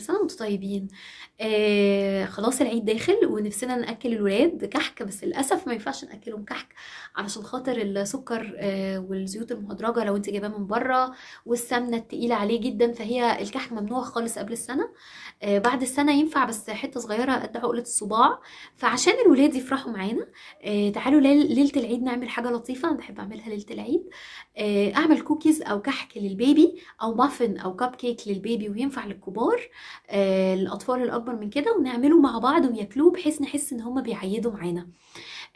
كل سنه وانتم طيبين آه خلاص العيد داخل ونفسنا ناكل الولاد كحك بس للاسف ما ينفعش ناكلهم كحك علشان خاطر السكر آه والزيوت المهدرجه لو انت جايباه من بره والسمنه التقيله عليه جدا فهي الكحك ممنوع خالص قبل السنه آه بعد السنه ينفع بس حته صغيره قد عقله الصباع فعشان الولاد يفرحوا معانا آه تعالوا ليله العيد نعمل حاجه لطيفه انا بحب اعملها ليله العيد آه اعمل كوكيز او كحك للبيبي او مافن او كب كيك للبيبي وينفع للكبار آه، الاطفال الاكبر من كده ونعمله مع بعض وياكلوه بحيث نحس ان هما بيعيدوا معانا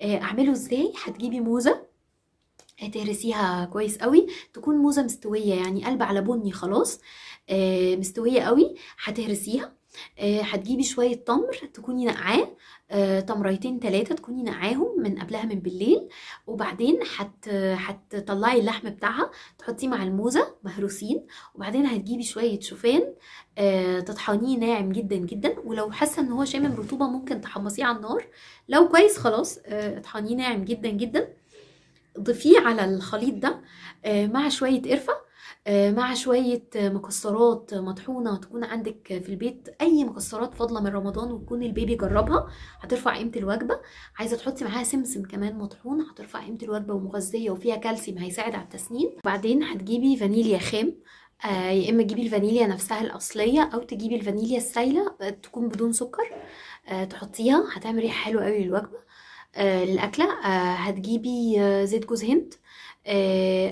آه، اعمله ازاي هتجيبي موزه هتهرسيها آه، كويس قوي تكون موزه مستويه يعني قلب على بني خلاص مستويه قوي هتهرسيها آه، هتجيبي شويه تمر تكوني نقعاه آه، تمريتين ثلاثه تكوني نقعاهم من قبلها من بالليل وبعدين هتطلعي اللحم بتاعها تحطيه مع الموزه مهروسين وبعدين هتجيبي شويه شوفان آه، تطحنيه ناعم جدا جدا ولو حاسه ان هو شامم رطوبه ممكن تحمصيه على النار لو كويس خلاص اطحنيه ناعم جدا جدا ضيفيه على الخليط ده مع شويه قرفه آه، مع شوية مكسرات مطحونة تكون عندك في البيت أي مكسرات فاضلة من رمضان وتكون البيبي جربها هترفع قيمة الوجبة عايزة تحطي معاها سمسم كمان مطحون هترفع قيمة الوجبة ومغذية وفيها كالسيوم هيساعد على التسنين وبعدين هتجيبي فانيليا خام آه، يا اما تجيبي الفانيليا نفسها الاصليه او تجيبي الفانيليا السايله آه، تكون بدون سكر تحطيها هتعمل ريحه حلوه قوي للوجبه للاكله هتجيبي زيت جوز هند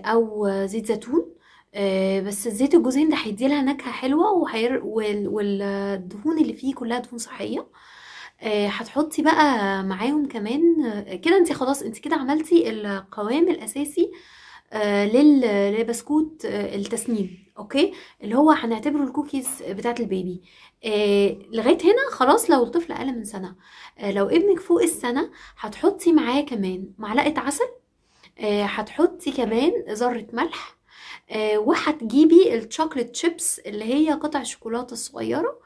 او زيت زيتون آه، بس زيت الجوز ده هيدي لها نكهه حلوه وحير وال... والدهون اللي فيه كلها دهون صحيه آه، هتحطي بقى معاهم كمان آه، كده انت خلاص انت كده عملتي القوام الاساسي للبسكوت لل... لبسكوت اوكي اللي هو هنعتبره الكوكيز بتاعت البيبي لغايه هنا خلاص لو الطفل اقل من سنه لو ابنك فوق السنه هتحطي معاه كمان معلقه عسل هتحطي كمان ذره ملح آه، وهتجيبي الشوكليت شيبس اللي هي قطع شوكولاته صغيره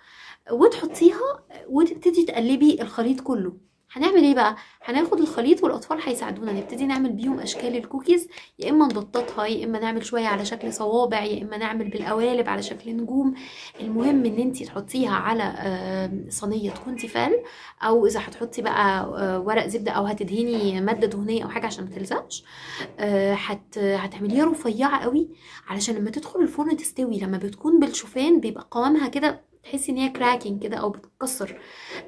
وتحطيها وتبتدي تقلبي الخليط كله هنعمل ايه بقى هناخد الخليط والاطفال هيساعدونا نبتدي نعمل بيهم اشكال الكوكيز يا اما نضططها يا اما نعمل شويه على شكل صوابع يا اما نعمل بالقوالب على شكل نجوم المهم ان انت تحطيها على آه، صينيه تكون تيفال او اذا هتحطي بقى آه، ورق زبده او هتدهني ماده دهنيه او حاجه عشان ما تلزقش آه، هت هتعمليها رفيعه قوي علشان لما تدخل الفرن تستوي لما بتكون بالشوفان بيبقى قوامها كده تحسي ان هي كراكنج كده او بتتكسر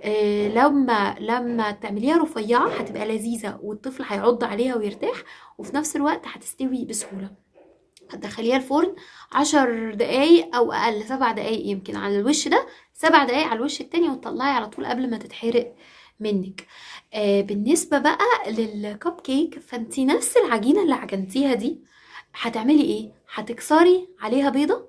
آه لما لما تعمليها رفيعه هتبقى لذيذه والطفل هيعض عليها ويرتاح وفي نفس الوقت هتستوي بسهوله هتدخليها الفرن عشر دقايق او اقل سبع دقايق يمكن على الوش ده سبع دقايق على الوش التاني وتطلعي على طول قبل ما تتحرق منك آه بالنسبه بقى للكب كيك فانت نفس العجينه اللي عجنتيها دي هتعملي ايه هتكسري عليها بيضه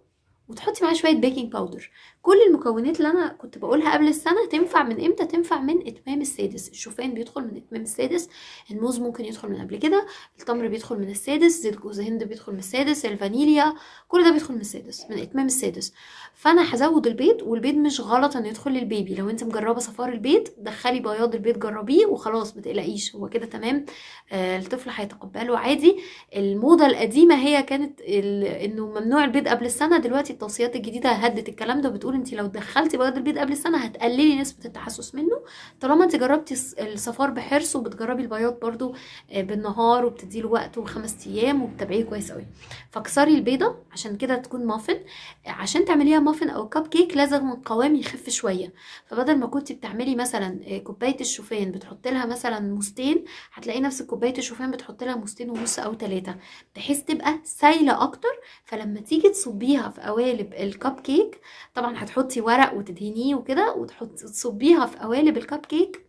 وتحطي معاه شويه بيكنج باودر كل المكونات اللي انا كنت بقولها قبل السنه تنفع من امتى تنفع من اتمام السادس الشوفان بيدخل من اتمام السادس الموز ممكن يدخل من قبل كده التمر بيدخل من السادس زيت جوز هند بيدخل من السادس الفانيليا كل ده بيدخل من السادس من اتمام السادس فانا هزود البيض والبيض مش غلط ان يدخل للبيبي لو انت مجربه صفار البيض دخلي بياض البيض جربيه وخلاص ما تقلقيش هو كده تمام آه الطفل هيتقبله عادي الموضه القديمه هي كانت انه ممنوع البيض قبل السنه دلوقتي التوصيات الجديده هدت الكلام ده بتقول انت لو دخلتي بياض البيض قبل السنه هتقللي نسبه التحسس منه طالما انت جربتي الصفار بحرص وبتجربي البياض برده آه، بالنهار وبتدي له وقته خمس ايام وبتتابعيه كويس قوي فكسري البيضه عشان كده تكون مافن آه، عشان تعمليها مافن او كاب كيك لازم القوام يخف شويه فبدل ما كنت بتعملي مثلا آه، كوبايه الشوفان بتحطي لها مثلا مستين هتلاقي نفسك كوبايه الشوفان بتحطي لها مستين ونص او ثلاثه بحيث تبقى سايله اكتر فلما تيجي تصبيها في اوائل قوالب الكب كيك طبعا هتحطي ورق وتدهنيه وكده وتحطي تصبيها في قوالب الكب كيك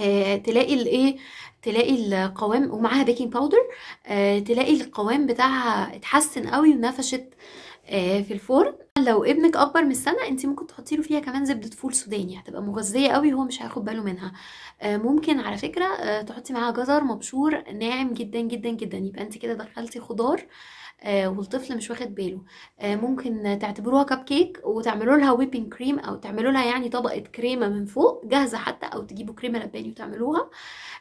آه تلاقي الايه تلاقي القوام ومعاها بيكنج باودر آه تلاقي القوام بتاعها اتحسن قوي ونفشت آه، في الفرن لو ابنك اكبر من سنه انت ممكن تحطي له فيها كمان زبده فول سوداني هتبقى مغذيه قوي هو مش هياخد باله منها آه، ممكن على فكره آه، تحطي معاها جزر مبشور ناعم جدا جدا جدا يبقى انت كده دخلتي خضار والطفل مش واخد باله ممكن تعتبروها كب كيك وتعملوا لها ويبنج كريم او تعملوا لها يعني طبقه كريمه من فوق جاهزه حتى او تجيبوا كريمه لباني وتعملوها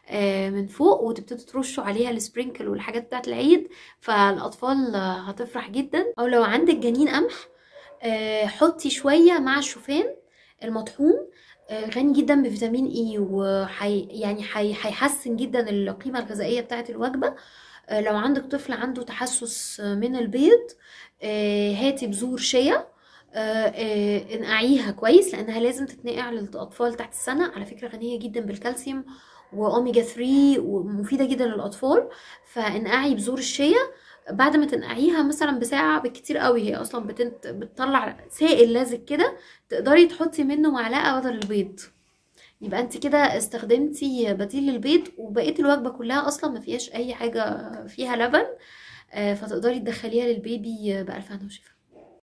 آه، من فوق وتبتدوا ترشوا عليها السبرينكل والحاجات بتاعت العيد فالاطفال هتفرح جدا او لو عندك جنين قمح آه، حطي شويه مع الشوفان المطحون آه، غني جدا بفيتامين اي e وحي يعني هيحسن جدا القيمه الغذائيه بتاعه الوجبه لو عندك طفل عنده تحسس من البيض هاتي بذور شيا انقعيها كويس لانها لازم تتنقع للاطفال تحت السنه على فكره غنيه جدا بالكالسيوم واوميجا 3 ومفيده جدا للاطفال فانقعي بذور الشيا بعد ما تنقعيها مثلا بساعه بالكتير قوي هي اصلا بتنت... بتطلع سائل لازق كده تقدري تحطي منه معلقه بدل البيض يبقى انت كده استخدمتي بديل للبيض وبقيه الوجبه كلها اصلا ما فيهاش اي حاجه فيها لبن آه، فتقدري تدخليها للبيبي بالف عنا وشفا